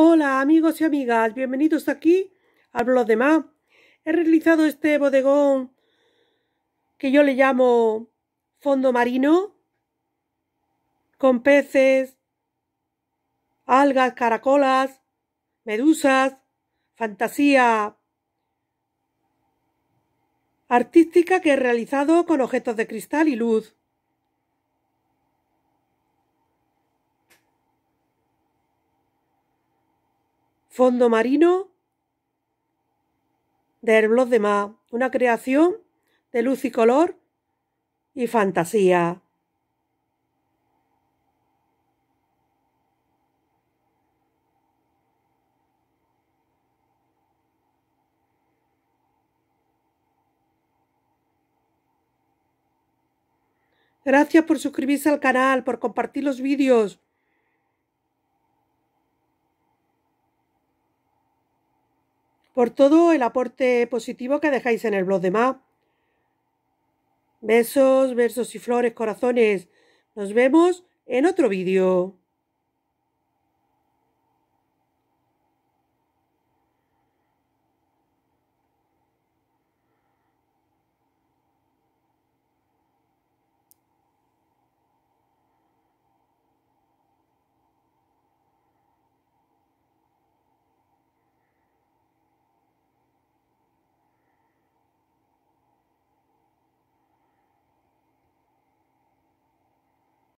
Hola amigos y amigas, bienvenidos aquí a blog de Ma. He realizado este bodegón que yo le llamo fondo marino con peces, algas, caracolas, medusas, fantasía artística que he realizado con objetos de cristal y luz. fondo marino del blog de más, una creación de luz y color y fantasía. Gracias por suscribirse al canal, por compartir los vídeos. por todo el aporte positivo que dejáis en el blog de más. Besos, versos y flores, corazones. Nos vemos en otro vídeo.